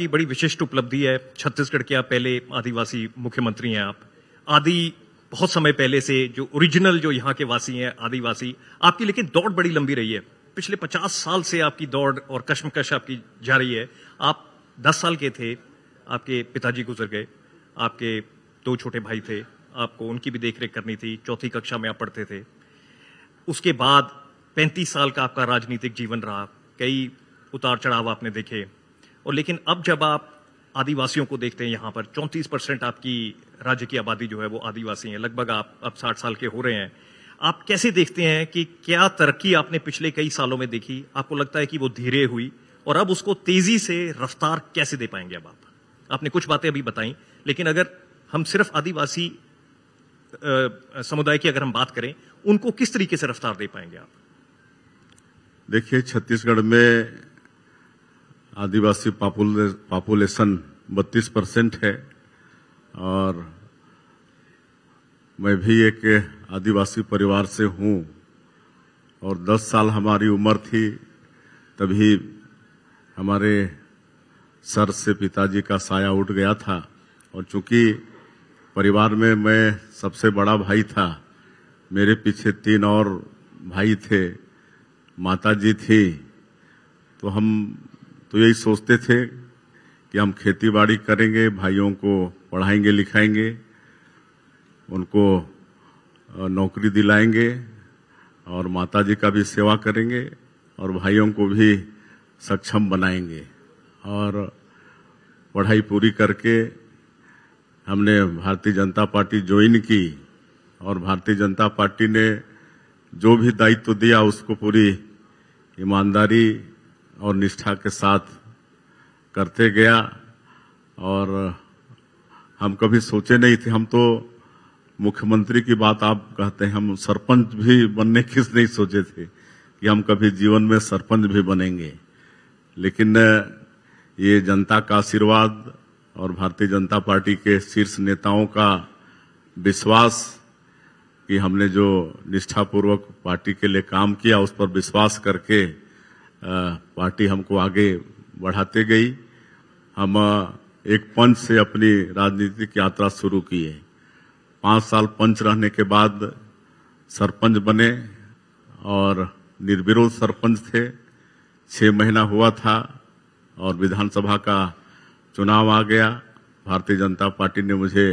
की बड़ी विशिष्ट उपलब्धि है छत्तीसगढ़ के आप पहले आदिवासी मुख्यमंत्री हैं आप आदि बहुत समय पहले से जो ओरिजिनल जो यहाँ के वासी हैं आदिवासी आपकी लेकिन दौड़ बड़ी लंबी रही है पिछले 50 साल से आपकी दौड़ और कश्मकश आपकी जा रही है आप 10 साल के थे आपके पिताजी गुजर गए आपके दो छोटे भाई थे आपको उनकी भी देखरेख करनी थी चौथी कक्षा में आप पढ़ते थे उसके बाद पैंतीस साल का आपका राजनीतिक जीवन रहा कई उतार चढ़ाव आपने देखे और लेकिन अब जब आप आदिवासियों को देखते हैं यहाँ पर 34 परसेंट आपकी राज्य की आबादी जो है वो आदिवासी है लगभग आप अब 60 साल के हो रहे हैं आप कैसे देखते हैं कि क्या तरक्की आपने पिछले कई सालों में देखी आपको लगता है कि वो धीरे हुई और अब उसको तेजी से रफ्तार कैसे दे पाएंगे अब आप आपने कुछ बातें अभी बताई लेकिन अगर हम सिर्फ आदिवासी समुदाय की अगर हम बात करें उनको किस तरीके से रफ्तार दे पाएंगे आप देखिए छत्तीसगढ़ में आदिवासी पॉपुलेशन 32 परसेंट है और मैं भी एक आदिवासी परिवार से हूँ और 10 साल हमारी उम्र थी तभी हमारे सर से पिताजी का साया उठ गया था और चूंकि परिवार में मैं सबसे बड़ा भाई था मेरे पीछे तीन और भाई थे माता जी थी तो हम तो यही सोचते थे कि हम खेतीबाड़ी करेंगे भाइयों को पढ़ाएंगे लिखाएंगे उनको नौकरी दिलाएंगे और माता जी का भी सेवा करेंगे और भाइयों को भी सक्षम बनाएंगे और पढ़ाई पूरी करके हमने भारतीय जनता पार्टी ज्वाइन की और भारतीय जनता पार्टी ने जो भी दायित्व दिया उसको पूरी ईमानदारी और निष्ठा के साथ करते गया और हम कभी सोचे नहीं थे हम तो मुख्यमंत्री की बात आप कहते हैं हम सरपंच भी बनने किस नहीं सोचे थे कि हम कभी जीवन में सरपंच भी बनेंगे लेकिन ये जनता का आशीर्वाद और भारतीय जनता पार्टी के शीर्ष नेताओं का विश्वास कि हमने जो निष्ठापूर्वक पार्टी के लिए काम किया उस पर विश्वास करके पार्टी हमको आगे बढ़ाते गई हम एक पंच से अपनी राजनीतिक यात्रा शुरू की है पाँच साल पंच रहने के बाद सरपंच बने और निर्विरोध सरपंच थे छः महीना हुआ था और विधानसभा का चुनाव आ गया भारतीय जनता पार्टी ने मुझे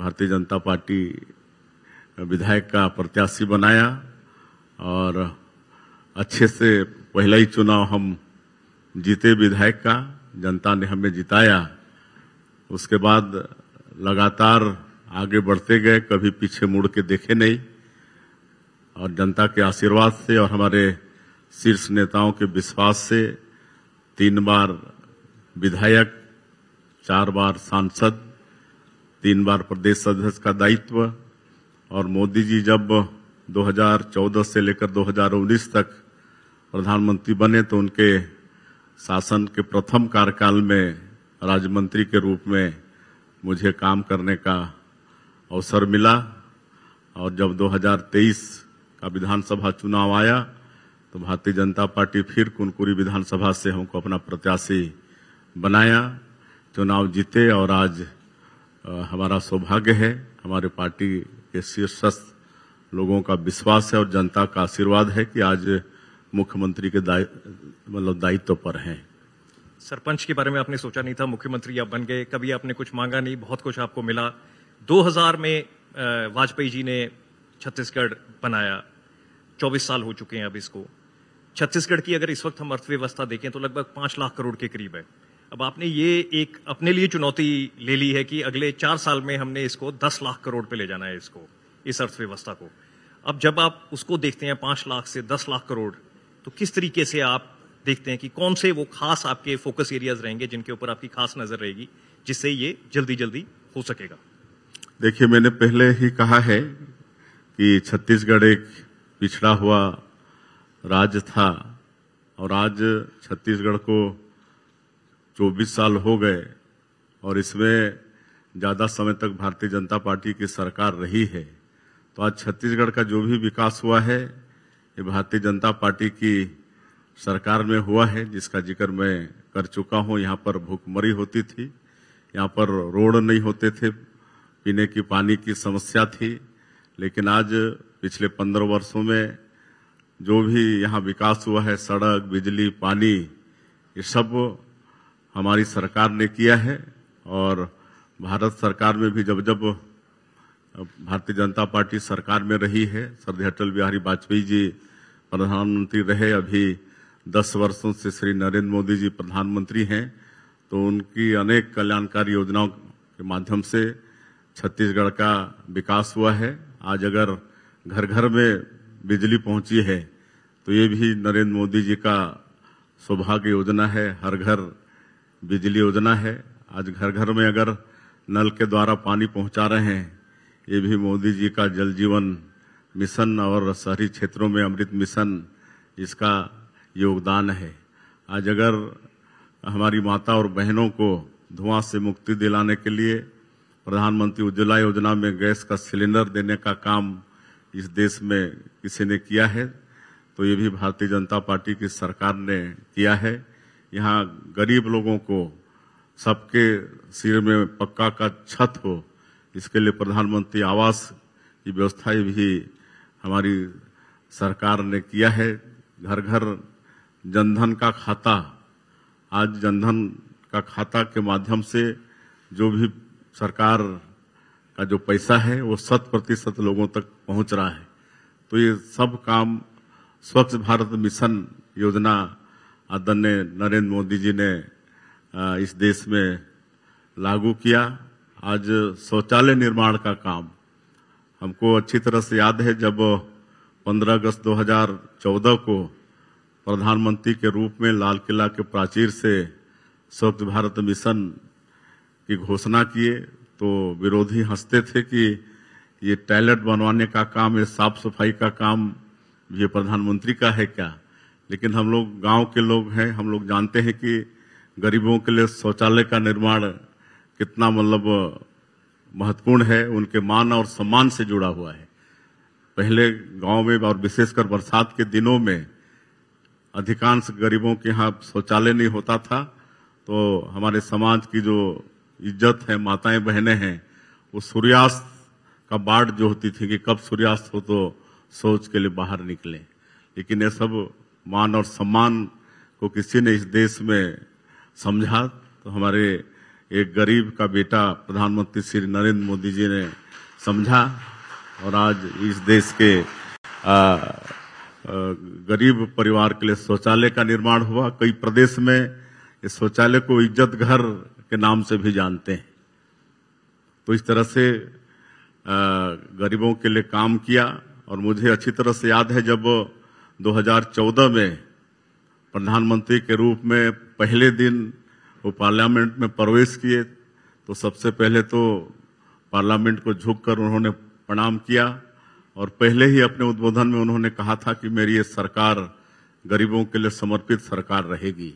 भारतीय जनता पार्टी विधायक का प्रत्याशी बनाया और अच्छे से पहला ही चुनाव हम जीते विधायक का जनता ने हमें जिताया उसके बाद लगातार आगे बढ़ते गए कभी पीछे मुड़ के देखे नहीं और जनता के आशीर्वाद से और हमारे शीर्ष नेताओं के विश्वास से तीन बार विधायक चार बार सांसद तीन बार प्रदेश अध्यक्ष का दायित्व और मोदी जी जब 2014 से लेकर 2019 तक प्रधानमंत्री बने तो उनके शासन के प्रथम कार्यकाल में राज्य मंत्री के रूप में मुझे काम करने का अवसर मिला और जब 2023 का विधानसभा चुनाव आया तो भारतीय जनता पार्टी फिर कुनकुरी विधानसभा से हमको अपना प्रत्याशी बनाया चुनाव जीते और आज हमारा सौभाग्य है हमारे पार्टी के शीर्षस्थ लोगों का विश्वास है और जनता का आशीर्वाद है कि आज मुख्यमंत्री के दाय मतलब दायित्व पर हैं सरपंच के बारे में आपने सोचा नहीं था मुख्यमंत्री आप बन गए कभी आपने कुछ मांगा नहीं बहुत कुछ आपको मिला 2000 में वाजपेयी जी ने छत्तीसगढ़ बनाया 24 साल हो चुके हैं अब इसको छत्तीसगढ़ की अगर इस वक्त हम अर्थव्यवस्था देखें तो लगभग पांच लाख करोड़ के करीब है अब आपने ये एक अपने लिए चुनौती ले ली है कि अगले चार साल में हमने इसको दस लाख करोड़ पे ले जाना है इसको इस अर्थव्यवस्था को अब जब आप उसको देखते हैं पांच लाख से दस लाख करोड़ तो किस तरीके से आप देखते हैं कि कौन से वो खास आपके फोकस एरियाज रहेंगे जिनके ऊपर आपकी खास नजर रहेगी जिससे ये जल्दी जल्दी हो सकेगा देखिए मैंने पहले ही कहा है कि छत्तीसगढ़ एक पिछड़ा हुआ राज्य था और आज छत्तीसगढ़ को 24 साल हो गए और इसमें ज़्यादा समय तक भारतीय जनता पार्टी की सरकार रही है तो आज छत्तीसगढ़ का जो भी विकास हुआ है ये भारतीय जनता पार्टी की सरकार में हुआ है जिसका जिक्र मैं कर चुका हूँ यहाँ पर भूखमरी होती थी यहाँ पर रोड नहीं होते थे पीने की पानी की समस्या थी लेकिन आज पिछले पंद्रह वर्षों में जो भी यहाँ विकास हुआ है सड़क बिजली पानी ये सब हमारी सरकार ने किया है और भारत सरकार में भी जब जब भारतीय जनता पार्टी सरकार में रही है सरदी अटल बिहारी वाजपेयी जी प्रधानमंत्री रहे अभी दस वर्षों से श्री नरेंद्र मोदी जी प्रधानमंत्री हैं तो उनकी अनेक कल्याणकारी योजनाओं के माध्यम से छत्तीसगढ़ का विकास हुआ है आज अगर घर घर में बिजली पहुंची है तो ये भी नरेंद्र मोदी जी का सौभाग्य योजना है हर घर बिजली योजना है आज घर घर में अगर नल के द्वारा पानी पहुंचा रहे हैं ये भी मोदी जी का जल जीवन मिशन और शहरी क्षेत्रों में अमृत मिशन इसका योगदान है आज अगर हमारी माता और बहनों को धुआं से मुक्ति दिलाने के लिए प्रधानमंत्री उज्ज्वला योजना में गैस का सिलेंडर देने का काम इस देश में किसी ने किया है तो ये भी भारतीय जनता पार्टी की सरकार ने किया है यहाँ गरीब लोगों को सबके सिर में पक्का का छत हो इसके लिए प्रधानमंत्री आवास की व्यवस्था भी हमारी सरकार ने किया है घर घर जनधन का खाता आज जनधन का खाता के माध्यम से जो भी सरकार का जो पैसा है वो शत प्रतिशत लोगों तक पहुंच रहा है तो ये सब काम स्वच्छ भारत मिशन योजना आदरणीय नरेंद्र मोदी जी ने इस देश में लागू किया आज शौचालय निर्माण का काम हमको अच्छी तरह से याद है जब 15 अगस्त 2014 को प्रधानमंत्री के रूप में लाल किला के प्राचीर से स्वच्छ भारत मिशन की घोषणा किए तो विरोधी हंसते थे कि ये टॉयलेट बनवाने का काम ये साफ सफाई का काम ये प्रधानमंत्री का है क्या लेकिन हम लोग गांव के लोग हैं हम लोग जानते हैं कि गरीबों के लिए शौचालय का निर्माण कितना मतलब महत्वपूर्ण है उनके मान और सम्मान से जुड़ा हुआ है पहले गांव में और विशेषकर बरसात के दिनों में अधिकांश गरीबों के यहाँ शौचालय नहीं होता था तो हमारे समाज की जो इज्जत है माताएं बहनें हैं वो सूर्यास्त का बाढ़ जो होती थी कि कब सूर्यास्त हो तो शौच के लिए बाहर निकले लेकिन ये सब मान और सम्मान को किसी ने इस देश में समझा तो हमारे एक गरीब का बेटा प्रधानमंत्री श्री नरेंद्र मोदी जी ने समझा और आज इस देश के आ, आ, गरीब परिवार के लिए शौचालय का निर्माण हुआ कई प्रदेश में इस शौचालय को इज्जत घर के नाम से भी जानते हैं तो इस तरह से आ, गरीबों के लिए काम किया और मुझे अच्छी तरह से याद है जब 2014 में प्रधानमंत्री के रूप में पहले दिन वो पार्लियामेंट में प्रवेश किए तो सबसे पहले तो पार्लियामेंट को झुककर उन्होंने प्रणाम किया और पहले ही अपने उद्बोधन में उन्होंने कहा था कि मेरी ये सरकार गरीबों के लिए समर्पित सरकार रहेगी